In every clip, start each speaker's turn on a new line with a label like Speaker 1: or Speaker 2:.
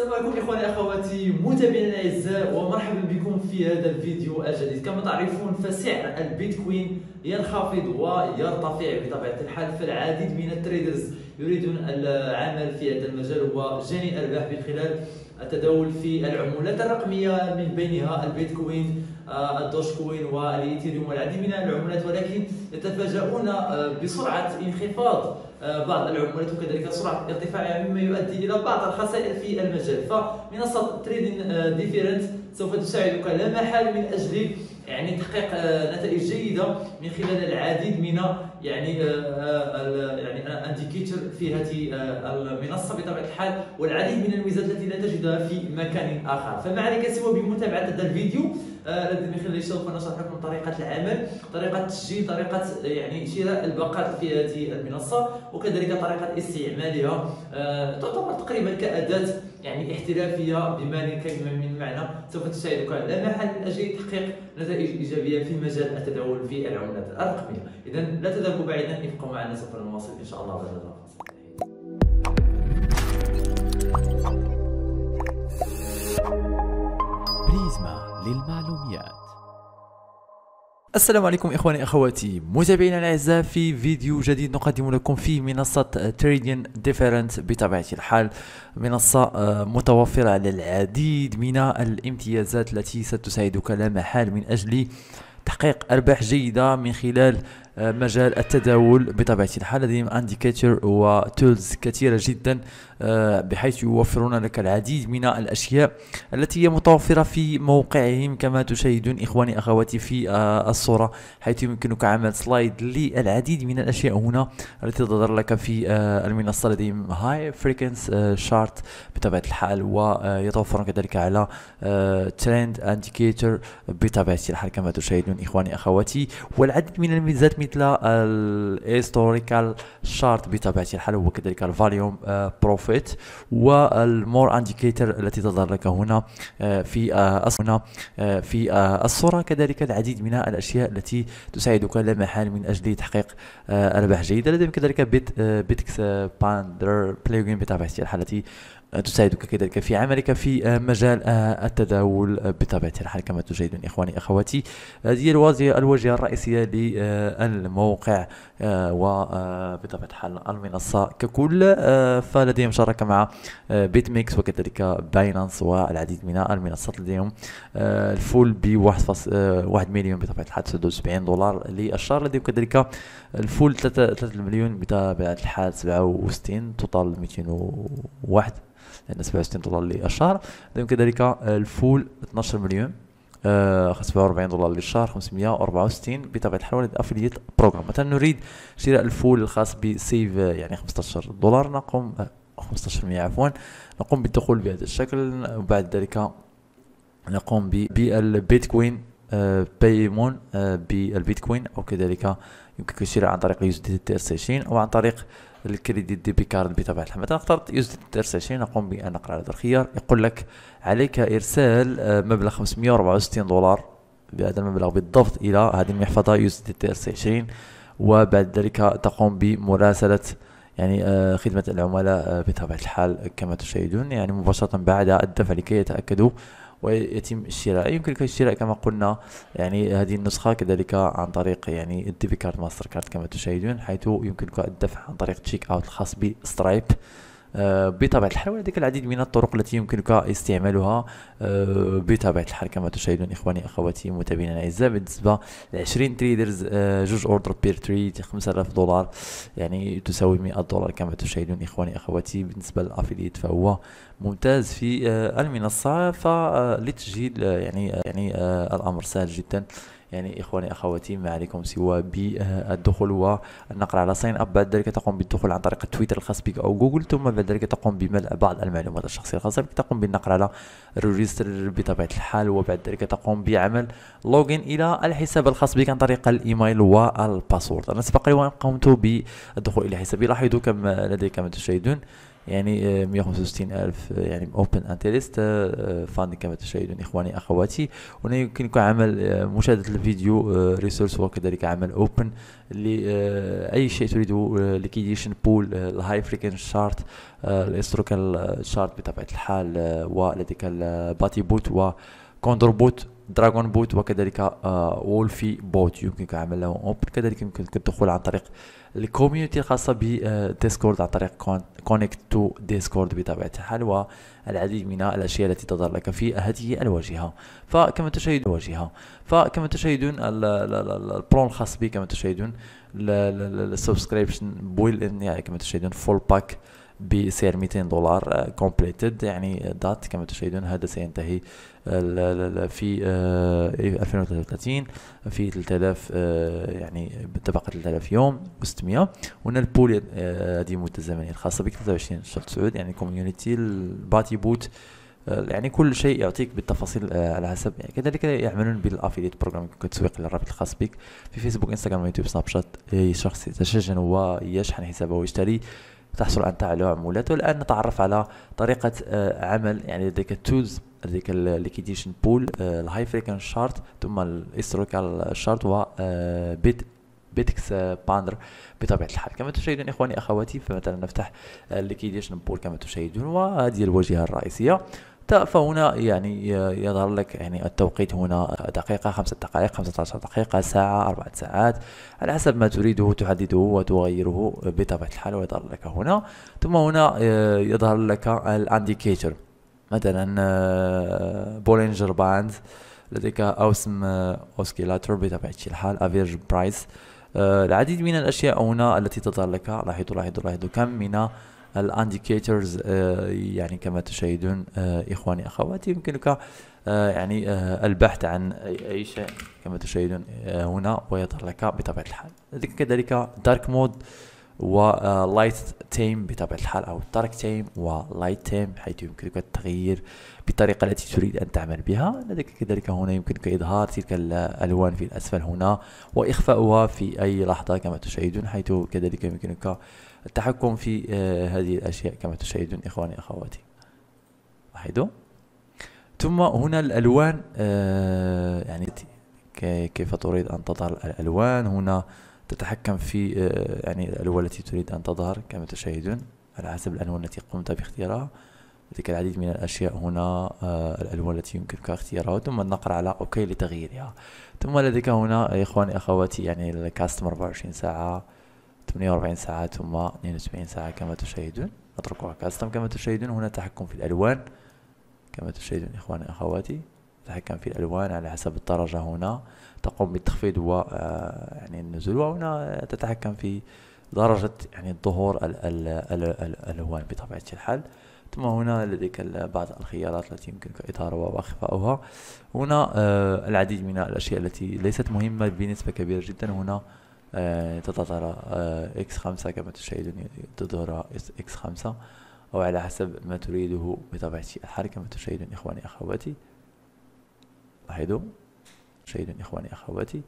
Speaker 1: السلام عليكم اخواني اخواتي متابعينا الاعزاء ومرحبا بكم في هذا الفيديو الجديد كما تعرفون فسعر البيتكوين ينخفض ويرتفع بطبيعه الحال فالعديد من التريدرز يريدون العمل في هذا المجال وجني الارباح من خلال التداول في العملات الرقميه من بينها البيتكوين آه، الدوش كوين والايثيريوم والعديد من العملات ولكن يتفاجؤون آه، بسرعه انخفاض آه، بعض العملات وكذلك سرعه الارتفاع مما يؤدي الى بعض الخسائر في المجال فمنصه تريدين ديفيرنت آه، سوف تساعدك لا محال من اجل يعني تحقيق آه، نتائج جيده من خلال العديد من يعني آه، آه، يعني انديكيتر آه، في هذه المنصه بطبيعه الحال والعديد من الميزات التي لا تجدها في مكان اخر فما عليك سوى بمتابعه هذا الفيديو الذي من خلاله سوف نشرح لكم طريقه العمل طريقه تسجيل طريقه يعني شراء الباقات في هذه المنصه وكذلك طريقه استعمالها تعتبر تقريبا كاداه يعني احترافيه بما للكلمه من معنى سوف تساعدك على محل من اجل تحقيق نتائج ايجابيه في مجال التداول في العملات الرقميه اذا لا نذهب بعيدا ابقوا معنا سوف نواصل ان شاء الله بعد بريزما للمعلوميات السلام عليكم اخواني اخواتي متابعينا الاعزاء في فيديو جديد نقدم لكم فيه منصه تريدين ديفيرنت بطبيعه الحال منصه آه، متوفره على العديد من الامتيازات التي ستساعدك لا محال من اجل تحقيق ارباح جيده من خلال آه، مجال التداول بطبيعه الحال لديهم انديكيتور وتولز كثيره جدا آه، بحيث يوفرون لك العديد من الاشياء التي هي متوفره في موقعهم كما تشاهدون اخواني اخواتي في آه، الصوره حيث يمكنك عمل سلايد للعديد من الاشياء هنا التي تظهر لك في المنصه لديهم هاي فريكنس شارت بطبيعه الحال ويتوفرون كذلك على ترند انديكيتور بطبيعه الحال كما تشاهدون اخواني اخواتي والعديد من الميزات مثل الهيستوريكال شارت بطبيعه الحال هو كذلك الفاليوم بروفيت والمور انديكيتور التي تظهر لك هنا آه، في آه، هنا آه، في الصوره كذلك العديد من الاشياء التي تساعدك لا محال من اجل تحقيق ارباح جيده لديهم كذلك بيت بيتكس باندر بلاي بطبيعه الحال التي أه، تساعدك كذلك في عملك في أه، مجال أه، التداول بطبيعة الحال كما تشاهدون إخواني أخواتي هذه الواجهة الرئيسية للموقع وبطبيعة الحال المنصة ككل فلديهم شراكة مع بيت ميكس وكذلك باينانس والعديد من المنصات لديهم الفول ب 1 مليون بطبيعة الحال 79 دولار للشهر لديهم كذلك الفول 3 مليون بطبيعة الحال 67 توتال 201 لان 67 دولار للشهر دونك كذلك آه، الفول 12 مليون 47 آه، دولار للشهر 564 بطبيعه الحال ولد افليت بروجرام مثلا نريد شراء الفول الخاص بسيف آه، يعني 15 دولار نقوم 15% عفوا نقوم بالدخول بهذا الشكل وبعد ذلك نقوم بالبيتكوين بايمون بالبيتكوين او كذلك يمكنك الشراء عن طريق يوز تي اس 20 او عن طريق الكريديت ديبي كارد بطبيعه الحال مثلا اخترت يوزد درس 20 اقوم بان اقرا هذا الخيار يقول لك عليك ارسال آه، مبلغ 564 دولار بهذا المبلغ بالضبط الى هذه المحفظه يوزد درس 20 وبعد ذلك تقوم بمراسله يعني آه، خدمة العملاء آه، بطبيعة الحال كما تشاهدون يعني مباشرة بعد الدفع لكي يتأكدوا ويتم الشراء يمكنك الشراء كما قلنا يعني هذه النسخة كذلك عن طريق يعني الديبي كارد ماستر كارد كما تشاهدون حيث يمكنك الدفع عن طريق تشيك اوت الخاص بسترايب آه، بطبيعه الحال ولديك العديد من الطرق التي يمكنك استعمالها آه، بطبيعه الحال كما تشاهدون اخواني اخواتي متابعينا الاعزاء بالنسبه ل 20 تريدرز آه، جوج اوردر بير تريد 5000 دولار يعني تساوي 100 دولار كما تشاهدون اخواني اخواتي بالنسبه للافيليت فهو ممتاز في المنصه فلتسجيل يعني يعني الامر سهل جدا يعني إخواني أخواتي ما عليكم سوى بالدخول والنقر على ساين أب بعد ذلك تقوم بالدخول عن طريق تويتر الخاص بك أو جوجل ثم بعد ذلك تقوم بملء بعض المعلومات الشخصية الخاصة بك تقوم بالنقر على ريجستر بطبيعة الحال وبعد ذلك تقوم بعمل لوغين إلى الحساب الخاص بك عن طريق الإيميل والباسورد أنا سبق لي وأن قمت بالدخول إلى حسابي لاحظوا كم لدي كما تشاهدون يعني 165 آه، ألف آه، يعني أوبن انتريست فاند كما تشاهدون إخواني أخواتي هنا يمكنكم عمل آه، مشاهدة الفيديو ريسورس وكذلك عمل أوبن لأي شيء تريدوا ليكيديشن بول الهاي فريكنس شارت الاستروكال شارت بطبيعة الحال ولديك الباتي بوت وكوندر بوت دراغون بوت وكذلك آه، وولفي بوت يمكنك عمل له اوبن كذلك يمكنك الدخول عن طريق الكوميونتي الخاصه بديسكورد آه، عن طريق كونكت تو ديسكورد بطبيعه الحال والعديد من الاشياء التي تظهر لك في هذه الواجهه فكما تشاهد الواجهه فكما تشاهدون البرون الخاص بي كما تشاهدون السبسكريبشن بويل ان يعني كما تشاهدون فول باك بسعر 200 دولار كومبليتد آه، يعني دات كما تشاهدون هذا سينتهي آه، في 2033 آه، إيه، في 3000 يعني تبقى 3000 يوم و600 وهنا البول هذه مده الزمنيه الخاصه بك 23 شهر تسعود يعني كوميونيتي الباتي بوت يعني كل شيء يعطيك بالتفاصيل على حسب يعني كذلك يعملون بالافيليت بروجرام كتسويق للرابط الخاص بك في فيسبوك انستغرام يوتيوب سناب شات اي شخص يتشجن ويشحن حسابه ويشتري تحصل انت على عمولات والان نتعرف على طريقة آه، عمل يعني ديك التولز لديك الليكيديشن بول الهاي فريكن شارت ثم الاستروكال شارت و بيت بيتكس باندر بطبيعه الحال كما تشاهدون اخواني اخواتي فمثلا نفتح الليكيديشن آه، بول كما تشاهدون وهذه الواجهه الرئيسيه فهنا يعني يظهر لك يعني التوقيت هنا دقيقة خمسة دقائق خمسة عشر دقيقة ساعة أربعة ساعات على حسب ما تريده تحدده وتغيره بطبيعة الحال ويظهر لك هنا ثم هنا يظهر لك الانديكيتر مثلا بولينجر باند لديك اوسم اوسكيلاتور بطبيعة الحال افيرج آه، برايس العديد من الاشياء هنا التي تظهر لك لاحظوا لاحظوا لاحظوا كم من الانديكيتورز آه، يعني كما تشاهدون آه، اخواني اخواتي يمكنك آه، يعني البحث عن اي شيء كما تشاهدون هنا ويظهر لك بطبيعه الحال كذلك دارك مود ولايت تيم بطبيعه الحال او دارك تيم ولايت تيم حيث يمكنك التغيير بالطريقه التي تريد ان تعمل بها لديك كذلك هنا يمكنك اظهار تلك الالوان في الاسفل هنا واخفاؤها في اي لحظه كما تشاهدون حيث كذلك يمكنك التحكم في آه، هذه الأشياء كما تشاهدون إخواني أخواتي لاحظوا ثم هنا الألوان آه، يعني كيف تريد أن تظهر الألوان هنا تتحكم في آه، يعني الألوان التي تريد أن تظهر كما تشاهدون على حسب الألوان التي قمت باختيارها لديك العديد من الأشياء هنا الألوان التي يمكنك اختيارها ثم النقر على أوكي لتغييرها ثم لديك هنا إخواني أخواتي يعني الكاستمر 24 ساعة 48 ساعة ثم 72 ساعة كما تشاهدون نتركها كاستم كما تشاهدون هنا تحكم في الألوان كما تشاهدون إخواني أخواتي تحكم في الألوان على حسب الدرجة هنا تقوم بالتخفيض و آه، يعني النزول وهنا تتحكم في درجة يعني ظهور الألوان بطبيعة الحال ثم هنا لديك بعض الخيارات التي يمكنك إطارها وإخفاؤها هنا آه، العديد من الأشياء التي ليست مهمة بنسبة كبيرة جدا هنا آه، تتطرى آه، اكس خمسة كما تشاهدون تظهر اكس خمسة أو على حسب ما تريده بطبيعة الحال كما تشاهدون إخواني أخواتي لاحظوا تشاهدون إخواني أخواتي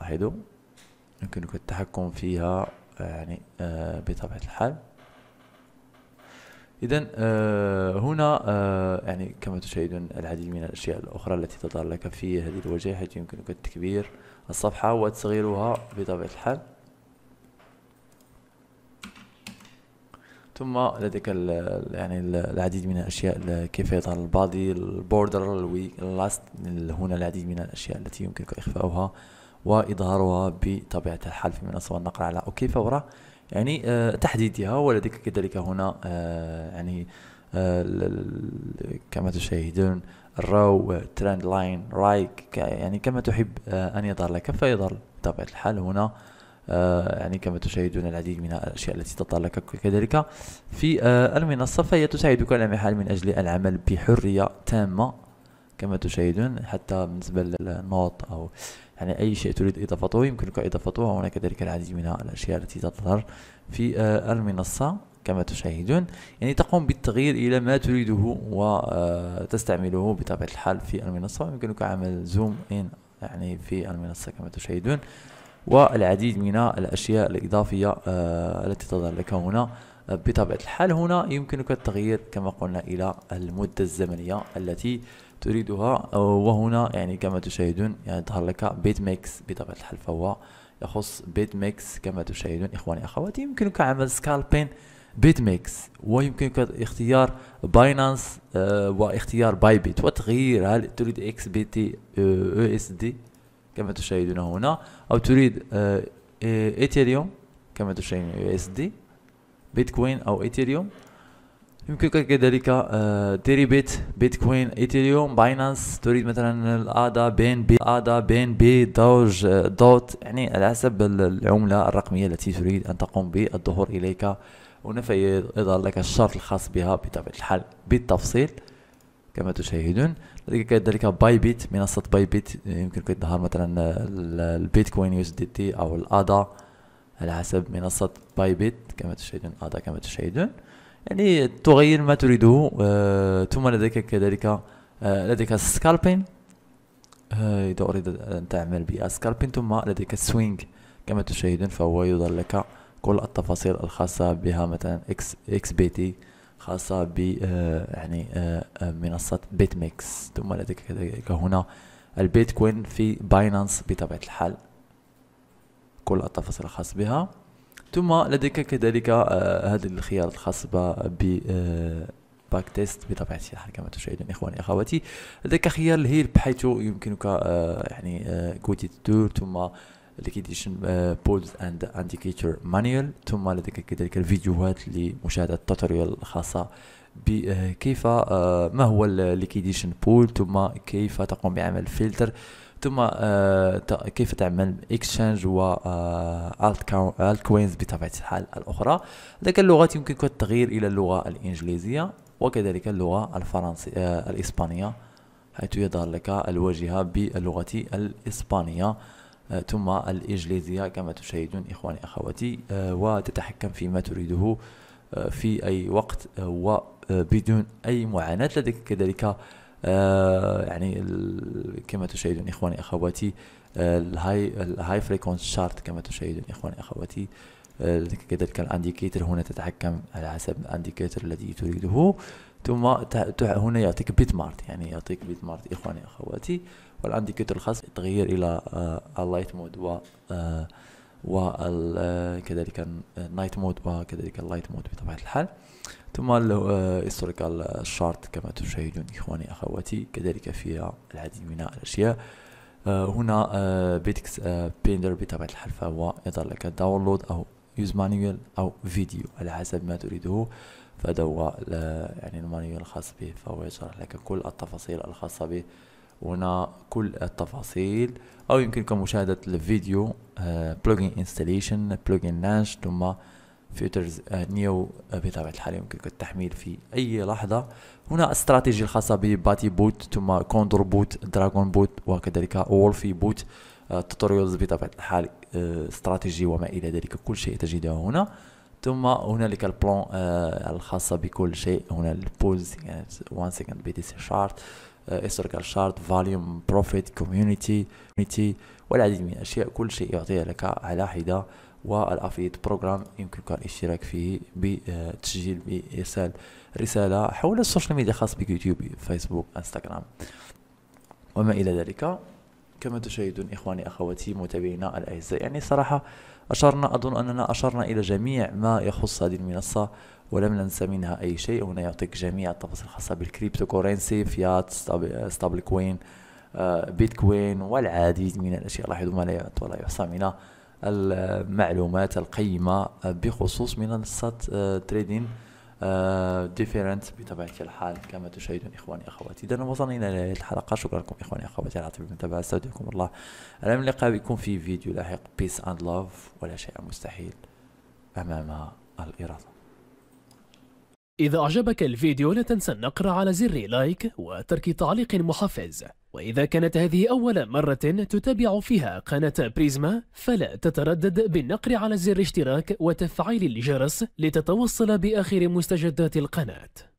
Speaker 1: لاحظوا يمكنك التحكم فيها آه، يعني بطبيعة الحال اذا هنا يعني كما تشاهدون العديد من الاشياء الاخرى التي تظهر لك في هذه الواجهه يمكنك التكبير الصفحة وتصغيرها بطبيعة الحال ثم لديك الـ يعني الـ العديد من الاشياء كيف يظهر البادي البوردر الويك اللاست هنا العديد من الاشياء التي يمكنك اخفاؤها واظهارها بطبيعه الحال في منصه النقر على اوكي فورا يعني آه تحديدها ولديك كذلك هنا آه يعني آه كما تشاهدون الرو ترند لاين رايك يعني كما تحب آه، أن يظهر لك فيظهر بطبيعة الحال هنا آه، يعني كما تشاهدون العديد من الأشياء التي تظهر لك كذلك في آه، المنصة فهي تساعدك على محل من أجل العمل بحرية تامة كما تشاهدون حتى بالنسبة للنوت أو يعني أي شيء تريد إضافته يمكنك إضافته هنا كذلك العديد من الأشياء التي تظهر في المنصة كما تشاهدون يعني تقوم بالتغيير إلى ما تريده وتستعمله آه، بطبيعة الحال في المنصة ويمكنك عمل زوم إن يعني في المنصة كما تشاهدون والعديد من الأشياء الإضافية آه، التي تظهر لك هنا آه، بطبيعة الحال هنا يمكنك التغيير كما قلنا إلى المدة الزمنية التي تريدها وهنا يعني كما تشاهدون يعني تظهر لك بيت ميكس بطبيعة الحال فهو يخص بيت ميكس كما تشاهدون إخواني أخواتي يمكنك عمل سكالبين بيت ميكس ويمكنك اختيار باينانس آه، واختيار باي بيت وتغيير هل تريد اكس بي تي او اس دي كما تشاهدون هنا او تريد ايثيريوم آه، كما تشاهدون e او اس دي بيتكوين او ايثيريوم يمكنك كذلك بيت بيتكوين ايثيريوم باينانس تريد مثلا الادا بين بي ادا بين بي دوج آه، دوت يعني على حسب العمله الرقميه التي تريد ان تقوم بالظهور اليك ونفى يظهر لك الشرط الخاص بها بطبيعة الحال بالتفصيل كما تشاهدون لديك كذلك باي بيت منصة باي بيت يمكنك تظهر مثلا البيتكوين يو اس دي تي او الادا على حسب منصة باي بيت كما تشاهدون ادا كما تشاهدون يعني تغير ما تريده آه ثم لديك كذلك آه لديك سكالبين آه إذا أريد أن تعمل بسكالبين ثم لديك سوينج كما تشاهدون فهو يظهر لك كل التفاصيل الخاصة بها مثلا اكس اكس بي تي خاصة ب آه، يعني آه، آه، منصة بيت ميكس ثم لديك كذلك هنا البيتكوين في باينانس بطبيعة الحال كل التفاصيل الخاصة بها ثم لديك كذلك هذا الخيار الخاص ب باك تيست بطبيعه الحال كما تشاهدون اخواني اخواتي لديك خيار الهيل بحيث يمكنك يعني كوتي تدور ثم اللي كيديشن آه، بولز اند انديكيتور مانيوال ثم لديك كذلك الفيديوهات لمشاهده التوتوريال الخاصه بكيف آه، آه، ما هو الليكيديشن بول ثم كيف تقوم بعمل فلتر ثم كيف تعمل اكسشينج و الت كوينز بطبيعه الحال الاخرى لكن اللغات يمكنك التغيير الى اللغه الانجليزيه وكذلك اللغه الفرنسيه الاسبانيه حيث يظهر لك الواجهه باللغه الاسبانيه آه، ثم الإجليزية كما تشاهدون إخواني أخواتي آه، وتتحكم فيما تريده آه، في أي وقت وبدون أي معاناة لديك كذلك يعني كما تشاهدون إخواني أخواتي الهاي الهاي فريكونس شارت كما تشاهدون إخواني أخواتي كذلك الانديكيتر هنا تتحكم على حسب الانديكيتر الذي تريده ثم هنا يعطيك بيت مارت يعني يعطيك بيت مارت اخواني اخواتي والانديكيتور الخاص التغيير الى آه، اللايت مود و وكذلك النايت مود وكذلك اللايت مود بطبيعه الحال ثم الهيستوريكال شارت آه، كما تشاهدون اخواني اخواتي كذلك فيها العديد من الاشياء آه، هنا بيتكس بيندر بطبيعه الحال فهو يظهر لك داونلود او يوز مانيوال او فيديو على حسب ما تريده فهذا هو يعني المانيوال الخاص به فهو يشرح لك كل التفاصيل الخاصه به هنا كل التفاصيل أو يمكنكم مشاهدة الفيديو بلوجين انستليشن بلوجين لانش ثم فيوترز نيو آه، آه، بطبيعة الحال يمكنك التحميل في أي لحظة هنا استراتيجي الخاصة بباتي بوت ثم كوندور بوت دراغون بوت وكذلك وولفي بوت توتوريالز بطبيعة الحال آه، استراتيجي وما إلى ذلك كل شيء تجده هنا ثم هنالك البلان الخاصة بكل شيء هنا البولز وان سيكند سكند بي دي سي شارت آه، استركال شارت فاليوم بروفيت كوميونيتي والعديد من الاشياء كل شيء يعطيها لك على حده والافيليت بروجرام يمكنك الاشتراك فيه بتسجيل بارسال رساله حول السوشيال ميديا خاص بك يوتيوب فيسبوك انستغرام وما الى ذلك كما تشاهدون إخواني أخواتي متابعينا الأعزاء يعني صراحة أشرنا أظن أننا أشرنا إلى جميع ما يخص هذه المنصة ولم ننسى منها أي شيء هنا يعطيك جميع التفاصيل الخاصة بالكريبتو كورنسي فيات ستابل كوين بيتكوين والعديد من الأشياء لاحظوا ما لا ولا يحصى من المعلومات القيمة آه، بخصوص منصة تريدين آه، ديفيرنت آه، بطبيعه الحال كما تشاهدون اخواني اخواتي اذا وصلنا الى نهايه الحلقه شكرا لكم اخواني اخواتي على طيب المتابعه استودعكم الله على اللقاء بكم في فيديو لاحق بيس اند لاف ولا شيء مستحيل امام الاراده اذا اعجبك الفيديو لا تنسى النقر على زر لايك وترك تعليق محفز وإذا كانت هذه أول مرة تتابع فيها قناة بريزما فلا تتردد بالنقر على زر اشتراك وتفعيل الجرس لتتوصل بآخر مستجدات القناة